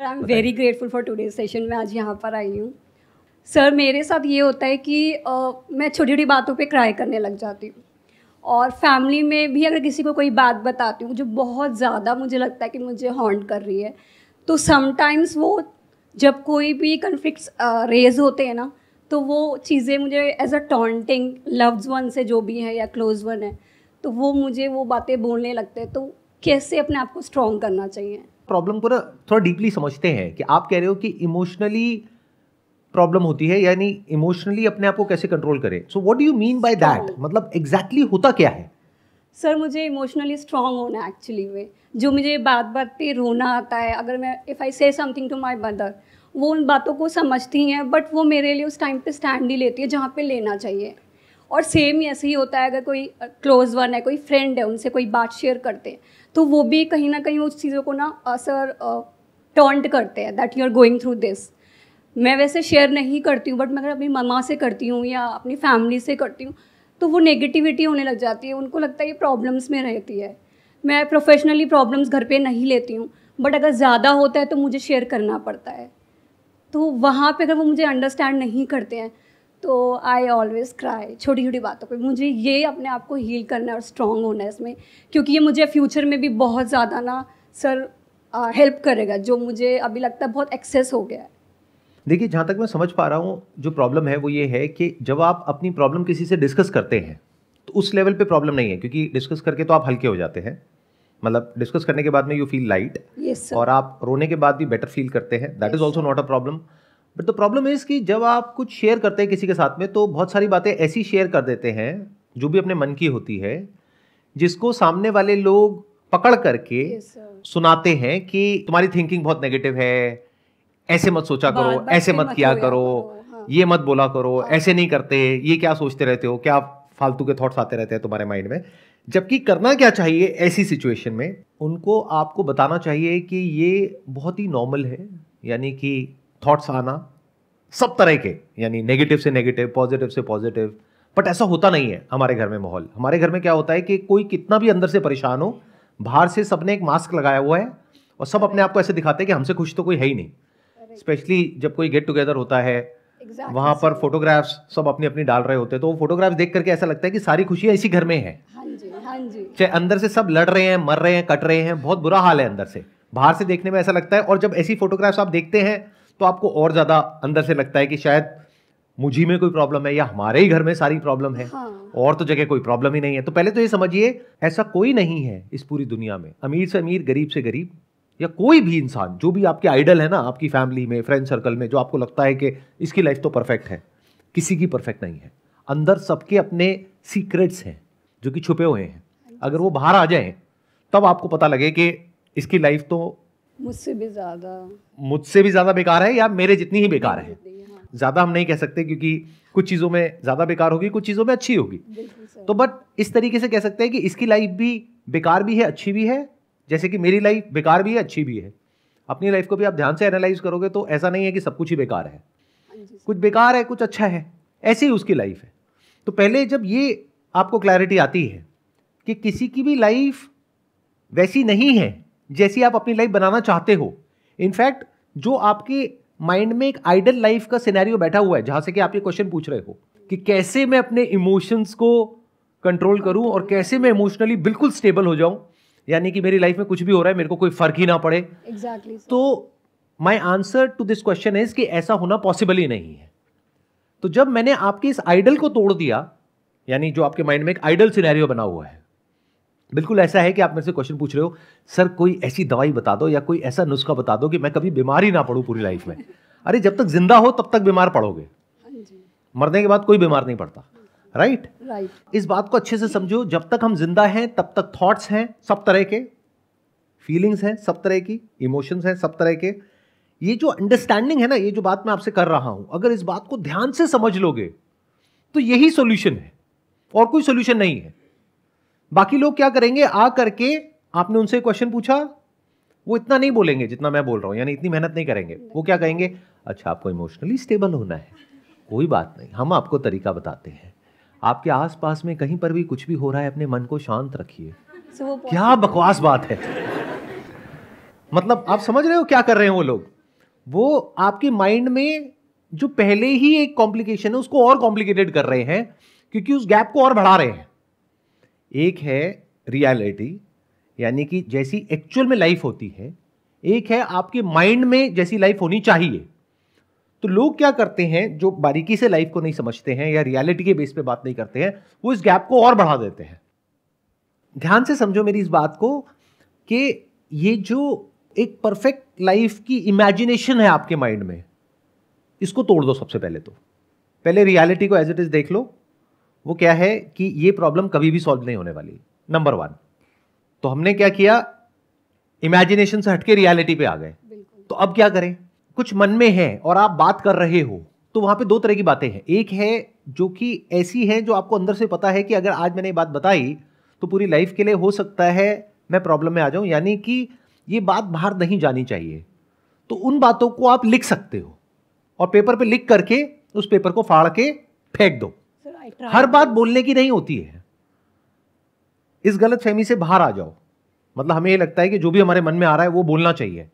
I am very grateful for today session मैं आज यहाँ पर आई हूँ सर मेरे साथ ये होता है कि आ, मैं छोटी छोटी बातों पे क्राई करने लग जाती हूँ और फैमिली में भी अगर किसी को कोई बात बताती हूँ जो बहुत ज़्यादा मुझे लगता है कि मुझे हॉन्ट कर रही है तो समटाइम्स वो जब कोई भी कन्फ्लिक्ट रेज होते हैं ना तो वो चीज़ें मुझे as a taunting loves one से जो भी है या क्लोज वन है तो वो मुझे वो बातें बोलने लगते हैं तो कैसे अपने आप को स्ट्रॉन्ग करना चाहिए प्रॉब्लम को ना थोड़ा डीपली समझते हैं कि आप कह रहे हो कि इमोशनली प्रॉब्लम होती है यानी इमोशनली अपने आप को कैसे कंट्रोल करें so what do you mean by that मतलब एग्जैक्टली exactly होता क्या है सर मुझे इमोशनली स्ट्रांग होना है एक्चुअली में जो मुझे बात बात पे रोना आता है अगर मैं इफ़ आई से समथिंग टू माई मदर वो उन बातों को समझती हैं बट वो मेरे लिए उस टाइम पे स्टैंड ही लेती है जहाँ पे लेना चाहिए और सेम ऐसे ही होता है अगर कोई क्लोज वन है कोई फ्रेंड है उनसे कोई बात शेयर करते हैं तो वो भी कहीं ना कहीं उस चीज़ों को ना असर टॉन्ट करते हैं that you are going through this मैं वैसे शेयर नहीं करती हूँ बट मैं अगर अपनी ममा से करती हूँ या अपनी फैमिली से करती हूँ तो वो नेगेटिविटी होने लग जाती है उनको लगता है ये प्रॉब्लम्स में रहती है मैं प्रोफेशनली प्रॉब्लम्स घर पे नहीं लेती हूँ बट अगर ज़्यादा होता है तो मुझे शेयर करना पड़ता है तो वहाँ पे अगर वो मुझे अंडरस्टैंड नहीं करते हैं तो आई ऑलवेज़ क्राई छोटी छोटी बातों पे मुझे ये अपने आप को हील करना है और स्ट्रॉन्ग होना है इसमें क्योंकि ये मुझे फ्यूचर में भी बहुत ज़्यादा ना सर हेल्प करेगा जो मुझे अभी लगता है बहुत एक्सेस हो गया है देखिए जहाँ तक मैं समझ पा रहा हूँ जो प्रॉब्लम है वो ये है कि जब आप अपनी प्रॉब्लम किसी से डिस्कस करते हैं तो उस लेवल पे प्रॉब्लम नहीं है क्योंकि डिस्कस करके तो आप हल्के हो जाते हैं मतलब डिस्कस करने के बाद में यू फील लाइट और आप रोने के बाद भी बेटर फील करते हैं that is also not a problem but the problem is कि जब आप कुछ शेयर करते हैं किसी के साथ में तो बहुत सारी बातें ऐसी शेयर कर देते हैं जो भी अपने मन की होती है जिसको सामने वाले लोग पकड़ करके yes, सुनाते हैं कि तुम्हारी थिंकिंग बहुत नेगेटिव है ऐसे मत सोचा करो ऐसे मत किया करो हाँ। ये मत बोला करो हाँ। ऐसे नहीं करते ये क्या सोचते रहते हो क्या फालतू के थॉट्स आते रहते हैं तुम्हारे माइंड में जबकि करना क्या चाहिए ऐसी सिचुएशन में उनको आपको बताना चाहिए कि ये बहुत ही नॉर्मल है यानी कि थॉट्स आना सब तरह के यानी नेगेटिव से नेगेटिव पॉजिटिव से पॉजिटिव बट ऐसा होता नहीं है हमारे घर में माहौल हमारे घर में क्या होता है कि कोई कितना भी अंदर से परेशान हो बाहर से सबने एक मास्क लगाया हुआ है और सब अपने आप को ऐसे दिखाते हैं कि हमसे खुश तो कोई है ही नहीं स्पेशली जब कोई गेट टुगेदर होता है exactly. वहां पर फोटोग्राफ्स सब अपनी अपनी डाल रहे होते हैं तो वो फोटोग्राफ्स देख करके ऐसा लगता है कि सारी खुशियां इसी घर में है हाँ हाँ चाहे अंदर से सब लड़ रहे हैं मर रहे हैं कट रहे हैं बहुत बुरा हाल है अंदर से बाहर से देखने में ऐसा लगता है और जब ऐसी फोटोग्राफ्स आप देखते हैं तो आपको और ज़्यादा अंदर से लगता है कि शायद मुझे में कोई प्रॉब्लम है या हमारे ही घर में सारी प्रॉब्लम है हाँ। और तो जगह कोई प्रॉब्लम ही नहीं है तो पहले तो ये समझिए ऐसा कोई नहीं है इस पूरी दुनिया में अमीर से अमीर गरीब से गरीब या कोई भी इंसान जो भी आपके आइडल है ना आपकी फैमिली में फ्रेंड सर्कल में जो आपको लगता है कि इसकी लाइफ तो परफेक्ट है किसी की परफेक्ट नहीं है अंदर सबके अपने सीक्रेट्स हैं जो कि छुपे हुए हैं हाँ अगर वो बाहर आ जाए तब आपको पता लगे कि इसकी लाइफ तो मुझसे भी ज़्यादा मुझसे भी ज़्यादा बेकार है या मेरे जितनी ही बेकार है ज़्यादा हाँ। हम नहीं कह सकते क्योंकि कुछ चीज़ों में ज़्यादा बेकार होगी कुछ चीज़ों में अच्छी होगी तो बट इस तरीके से कह सकते हैं कि इसकी लाइफ भी बेकार भी है अच्छी भी है जैसे कि मेरी लाइफ बेकार भी है अच्छी भी है अपनी लाइफ को भी आप ध्यान से एनालाइज करोगे तो ऐसा नहीं है कि सब कुछ ही बेकार है हाँ कुछ बेकार है कुछ अच्छा है ऐसे ही उसकी लाइफ है तो पहले जब ये आपको क्लैरिटी आती है कि किसी की भी लाइफ वैसी नहीं है जैसी आप अपनी लाइफ बनाना चाहते हो इनफैक्ट जो आपके माइंड में एक आइडल लाइफ का सिनेरियो बैठा हुआ है जहां से कि आप ये क्वेश्चन पूछ रहे हो कि कैसे मैं अपने इमोशंस को कंट्रोल करूं और कैसे मैं इमोशनली बिल्कुल स्टेबल हो जाऊं यानी कि मेरी लाइफ में कुछ भी हो रहा है मेरे को कोई फर्क ही ना पड़े exactly, तो my answer to this question is कि ऐसा होना पॉसिबल ही नहीं है तो जब मैंने आपके इस आइडल को तोड़ दिया यानी जो आपके माइंड में एक आइडल सिनेरियो बना हुआ है बिल्कुल ऐसा है कि आप मेरे से क्वेश्चन पूछ रहे हो सर कोई ऐसी दवाई बता दो या कोई ऐसा नुस्खा बता दो कि मैं कभी बीमार ही ना पड़ूँ पूरी लाइफ में अरे जब तक जिंदा हो तब तक बीमार पड़ोगे हाँ मरने के बाद कोई बीमार नहीं पड़ता राइट राइट इस बात को अच्छे से समझो जब तक हम जिंदा हैं तब तक थॉट्स हैं सब तरह के फीलिंग्स हैं सब तरह की इमोशंस हैं सब तरह के ये जो अंडरस्टैंडिंग है ना ये जो बात मैं आपसे कर रहा हूं अगर इस बात को ध्यान से समझ लोगे तो यही सोल्यूशन है और कोई सोल्यूशन नहीं है बाकी लोग क्या करेंगे आ करके आपने उनसे क्वेश्चन पूछा वो इतना नहीं बोलेंगे जितना मैं बोल रहा हूँ यानी इतनी मेहनत नहीं करेंगे वो क्या कहेंगे अच्छा आपको इमोशनली स्टेबल होना है कोई बात नहीं हम आपको तरीका बताते हैं आपके आसपास में कहीं पर भी कुछ भी हो रहा है अपने मन को शांत रखिए so, क्या बकवास बात है मतलब आप समझ रहे हो क्या कर रहे हैं वो लोग वो आपके माइंड में जो पहले ही एक कॉम्प्लिकेशन है उसको और कॉम्प्लिकेटेड कर रहे हैं क्योंकि उस गैप को और बढ़ा रहे हैं एक है रियलिटी यानी कि जैसी एक्चुअल में लाइफ होती है एक है आपके माइंड में जैसी लाइफ होनी चाहिए तो लोग क्या करते हैं जो बारीकी से लाइफ को नहीं समझते हैं या रियलिटी के बेस पे बात नहीं करते हैं वो इस गैप को और बढ़ा देते हैं ध्यान से समझो मेरी इस बात को कि ये जो एक परफेक्ट लाइफ की इमेजिनेशन है आपके माइंड में इसको तोड़ दो सबसे पहले तो पहले रियलिटी को एज इट इज़ देख लो वो क्या है कि ये प्रॉब्लम कभी भी सॉल्व नहीं होने वाली नंबर वन तो हमने क्या किया इमेजिनेशन से हटके रियलिटी पे आ गए तो अब क्या करें कुछ मन में है और आप बात कर रहे हो तो वहां पे दो तरह की बातें हैं एक है जो कि ऐसी है जो आपको अंदर से पता है कि अगर आज मैंने ये बात बताई तो पूरी लाइफ के लिए हो सकता है मैं प्रॉब्लम में आ जाऊं यानी कि ये बात बाहर नहीं जानी चाहिए तो उन बातों को आप लिख सकते हो और पेपर पे लिख करके उस पेपर को फाड़ के फेंक दो हर बात बोलने की नहीं होती है इस गलत फहमी से बाहर आ जाओ मतलब हमें ये लगता है कि जो भी हमारे मन में आ रहा है वो बोलना चाहिए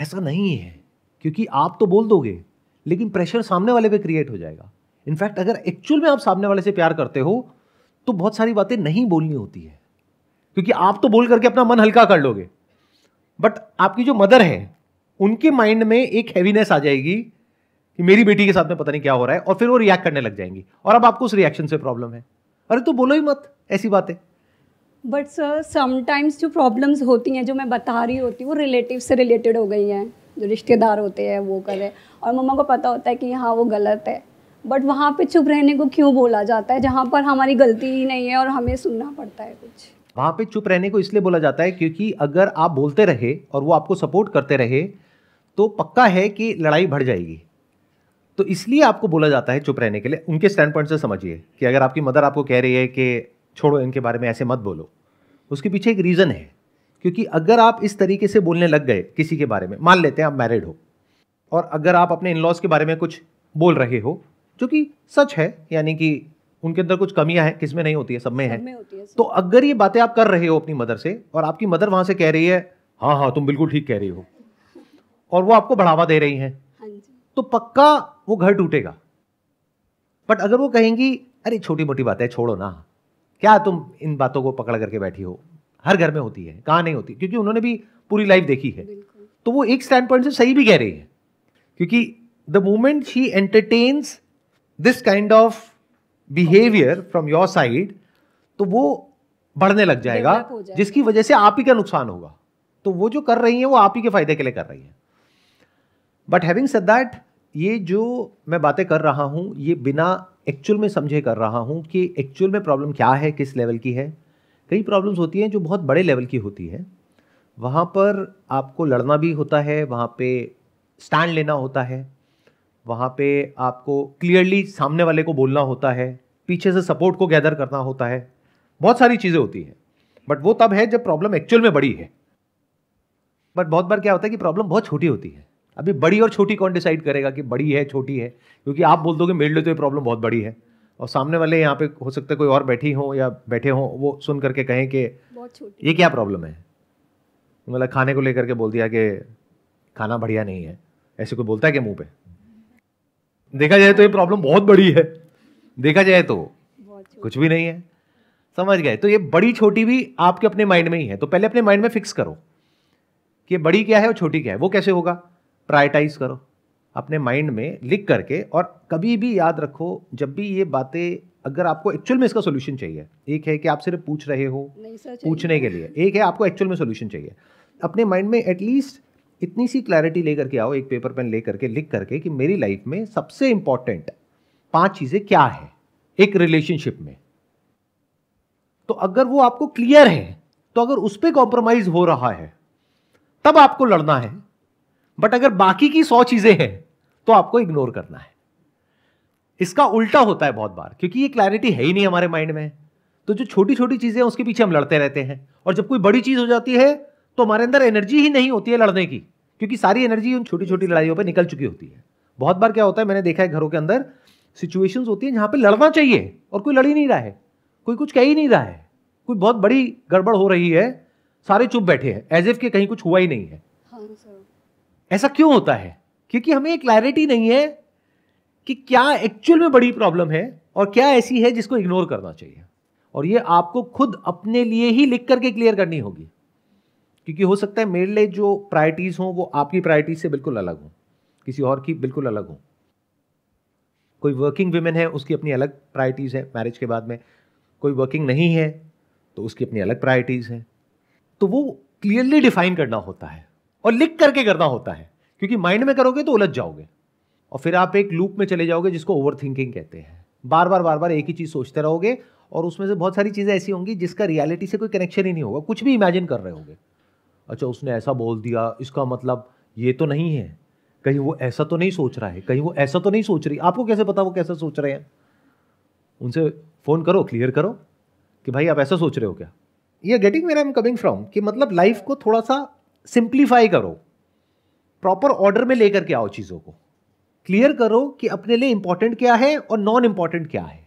ऐसा नहीं है क्योंकि आप तो बोल दोगे लेकिन प्रेशर सामने वाले पे क्रिएट हो जाएगा इनफैक्ट अगर एक्चुअल में आप सामने वाले से प्यार करते हो तो बहुत सारी बातें नहीं बोलनी होती है क्योंकि आप तो बोल करके अपना मन हल्का कर लोगे बट आपकी जो मदर है उनके माइंड में एक हैवीनेस आ जाएगी कि मेरी बेटी के साथ में पता नहीं क्या हो रहा है और फिर वो रिएक्ट करने लग जाएंगी और अब आपको उस रिएक्शन से प्रॉब्लम है अरे तो बोलो ही मत ऐसी बातें बट सर समटाइम्स जो प्रॉब्लम्स होती हैं जो मैं बता रही होती हूँ वो रिलेटिव से रिलेटेड हो गई हैं जो रिश्तेदार होते हैं वो करें और मम्मा को पता होता है कि हाँ वो गलत है बट वहाँ पे चुप रहने को क्यों बोला जाता है जहाँ पर हमारी गलती ही नहीं है और हमें सुनना पड़ता है कुछ वहाँ पे चुप रहने को इसलिए बोला जाता है क्योंकि अगर आप बोलते रहे और वो आपको सपोर्ट करते रहे तो पक्का है कि लड़ाई बढ़ जाएगी तो इसलिए आपको बोला जाता है चुप रहने के लिए उनके स्टैंड पॉइंट से समझिए कि अगर आपकी मदर आपको कह रही है कि छोड़ो इनके बारे में ऐसे मत बोलो उसके पीछे एक रीज़न है क्योंकि अगर आप इस तरीके से बोलने लग गए किसी के बारे में मान लेते हैं आप मैरिड हो और अगर आप अपने इन लॉज के बारे में कुछ बोल रहे हो जो कि सच है यानी कि उनके अंदर कुछ कमियां हैं किसमें नहीं होती है सब में है, तो में है तो अगर ये बातें आप कर रहे हो अपनी मदर से और आपकी मदर वहां से कह रही है हाँ हाँ तुम बिल्कुल ठीक कह रही हो और वो आपको बढ़ावा दे रही हैं तो पक्का वो घर टूटेगा बट अगर वो कहेंगी अरे छोटी मोटी बातें छोड़ो ना क्या तुम इन बातों को पकड़ करके बैठी हो हर घर में होती है कहाँ नहीं होती क्योंकि उन्होंने भी पूरी लाइफ देखी है तो वो एक स्टैंड पॉइंट से सही भी कह रही है क्योंकि the moment she entertains this kind of behaviour from your side तो वो बढ़ने लग जाएगा जिसकी वजह से आप ही का नुकसान होगा तो वो जो कर रही है वो आप ही के फायदे के लिए कर रही है बट हैविंग सेड दैट ये जो मैं बातें कर रहा हूँ ये बिना एक्चुअल में समझे कर रहा हूँ कि एक्चुअल में प्रॉब्लम क्या है किस लेवल की है कई प्रॉब्लम्स होती हैं जो बहुत बड़े लेवल की होती है वहाँ पर आपको लड़ना भी होता है वहाँ पे स्टैंड लेना होता है वहाँ पे आपको क्लियरली सामने वाले को बोलना होता है पीछे से सपोर्ट को गैदर करना होता है बहुत सारी चीज़ें होती हैं बट वो तब है जब प्रॉब्लम एक्चुअल में बड़ी है बट बहुत बार क्या होता है कि प्रॉब्लम बहुत छोटी होती है अभी बड़ी और छोटी कौन डिसाइड करेगा कि बड़ी है छोटी है क्योंकि आप बोल कि मेरे लिए तो ये प्रॉब्लम बहुत बड़ी है और सामने वाले यहाँ पे हो सकता है कोई और बैठी हो या बैठे हो वो सुन करके कहें कि ये क्या प्रॉब्लम है मतलब खाने को लेकर के बोल दिया कि खाना बढ़िया नहीं है ऐसे कोई बोलता है क्या मुंह पे देखा जाए तो ये प्रॉब्लम बहुत बड़ी है देखा जाए तो कुछ भी नहीं है समझ गए तो ये बड़ी छोटी भी आपके अपने माइंड में ही है तो पहले अपने माइंड में फिक्स करो कि बड़ी क्या है और छोटी क्या है वो कैसे होगा प्रायटाइज करो अपने माइंड में लिख करके और कभी भी याद रखो जब भी ये बातें अगर आपको एक्चुअल में इसका सोल्यूशन चाहिए एक है कि आप सिर्फ पूछ रहे हो पूछने के लिए एक है आपको एक्चुअल में सोल्यूशन चाहिए अपने माइंड में एटलीस्ट इतनी सी क्लैरिटी लेकर के आओ एक पेपर पेन ले करके लिख करके कि मेरी लाइफ में सबसे इंपॉर्टेंट पांच चीज़ें क्या है एक रिलेशनशिप में तो अगर वो आपको क्लियर है तो अगर उस पर कॉम्प्रोमाइज हो रहा है तब आपको लड़ना है बट अगर बाकी की सौ चीजें हैं तो आपको इग्नोर करना है इसका उल्टा होता है बहुत बार क्योंकि ये क्लैरिटी है ही नहीं हमारे माइंड में तो जो छोटी छोटी चीजें उसके पीछे हम लड़ते रहते हैं और जब कोई बड़ी चीज हो जाती है तो हमारे अंदर एनर्जी ही नहीं होती है लड़ने की क्योंकि सारी एनर्जी उन छोटी छोटी लड़ाइयों पर निकल चुकी होती है बहुत बार क्या होता है मैंने देखा है घरों के अंदर सिचुएशन होती है जहाँ पे लड़ना चाहिए और कोई लड़ ही नहीं रहा है कोई कुछ कह ही नहीं रहा है कोई बहुत बड़ी गड़बड़ हो रही है सारे चुप बैठे हैं एज एफ के कहीं कुछ हुआ ही नहीं है हाँ, ऐसा क्यों होता है क्योंकि हमें क्लैरिटी नहीं है कि क्या एक्चुअल में बड़ी प्रॉब्लम है और क्या ऐसी है जिसको इग्नोर करना चाहिए और ये आपको खुद अपने लिए ही लिख करके क्लियर करनी होगी क्योंकि हो सकता है मेरे लिए जो प्रायोरिटीज़ हों वो आपकी प्रायोरिटीज से बिल्कुल अलग हों किसी और की बिल्कुल अलग हों कोई वर्किंग वुमेन है उसकी अपनी अलग प्रायोरिटीज़ है मैरिज के बाद में कोई वर्किंग नहीं है तो उसकी अपनी अलग प्रायोरिटीज़ है तो वो क्लियरली डिफाइन करना होता है और लिख करके करना होता है क्योंकि माइंड में करोगे तो उलझ जाओगे और फिर आप एक लूप में चले जाओगे जिसको ओवर कहते हैं बार बार बार बार एक ही चीज़ सोचते रहोगे और उसमें से बहुत सारी चीज़ें ऐसी होंगी जिसका रियलिटी से कोई कनेक्शन ही नहीं होगा कुछ भी इमेजिन कर रहे होंगे अच्छा उसने ऐसा बोल दिया इसका मतलब ये तो नहीं है कहीं वो ऐसा तो नहीं सोच रहा है कहीं वो ऐसा तो नहीं सोच रही आपको कैसे पता वो कैसा सोच रहे हैं उनसे फ़ोन करो क्लियर करो कि भाई आप ऐसा सोच रहे हो क्या ये getting where I am coming from कि मतलब लाइफ को थोड़ा सा सिंप्लीफाई करो प्रॉपर ऑर्डर में लेकर के आओ चीज़ों को क्लियर करो कि अपने लिए इंपॉर्टेंट क्या है और नॉन इंपॉर्टेंट क्या है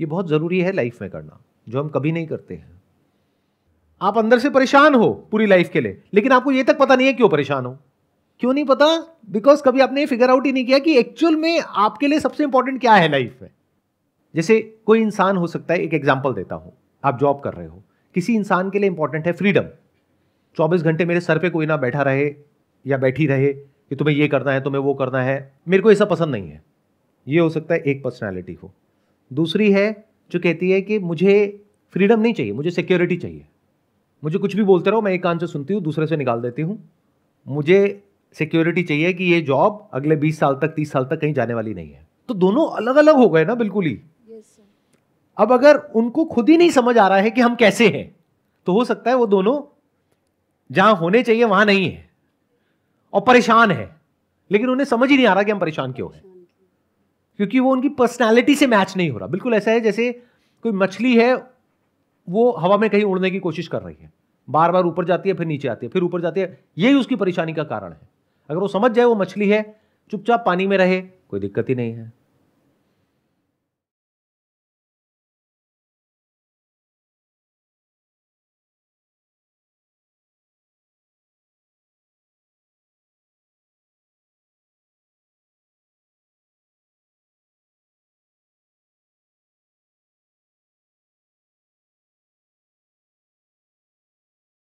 ये बहुत ज़रूरी है लाइफ में करना जो हम कभी नहीं करते हैं आप अंदर से परेशान हो पूरी लाइफ के लिए लेकिन आपको ये तक पता नहीं है क्यों परेशान हो क्यों नहीं पता बिकॉज कभी आपने फिगर आउट ही नहीं किया कि एक्चुअल में आपके लिए सबसे इंपॉर्टेंट क्या है लाइफ में जैसे कोई इंसान हो सकता है एक एग्जाम्पल देता हूँ आप जॉब कर रहे हो किसी इंसान के लिए इंपॉर्टेंट है फ्रीडम चौबीस घंटे मेरे सर पे कोई ना बैठा रहे या बैठी रहे कि तुम्हें ये करना है तुम्हें वो करना है मेरे को ऐसा पसंद नहीं है ये हो सकता है एक पर्सनैलिटी हो दूसरी है जो कहती है कि मुझे फ्रीडम नहीं चाहिए मुझे सिक्योरिटी चाहिए मुझे कुछ भी बोलते रहो मैं एक कान से सुनती हूँ दूसरे से निकाल देती हूँ मुझे सिक्योरिटी चाहिए कि ये जॉब अगले बीस साल तक तीस साल तक कहीं जाने वाली नहीं है तो दोनों अलग अलग हो गए ना बिल्कुल ही yes, अब अगर उनको खुद ही नहीं समझ आ रहा है कि हम कैसे हैं तो हो सकता है वो दोनों जहां होने चाहिए वहां नहीं है और परेशान है लेकिन उन्हें समझ ही नहीं आ रहा कि हम परेशान क्यों हैं क्योंकि वो उनकी पर्सनैलिटी से मैच नहीं हो रहा बिल्कुल ऐसा है जैसे कोई मछली है वो हवा में कहीं उड़ने की कोशिश कर रही है बार बार ऊपर जाती है फिर नीचे आती है फिर ऊपर जाती है यही उसकी परेशानी का कारण है अगर वो समझ जाए वो मछली है चुपचाप पानी में रहे कोई दिक्कत ही नहीं है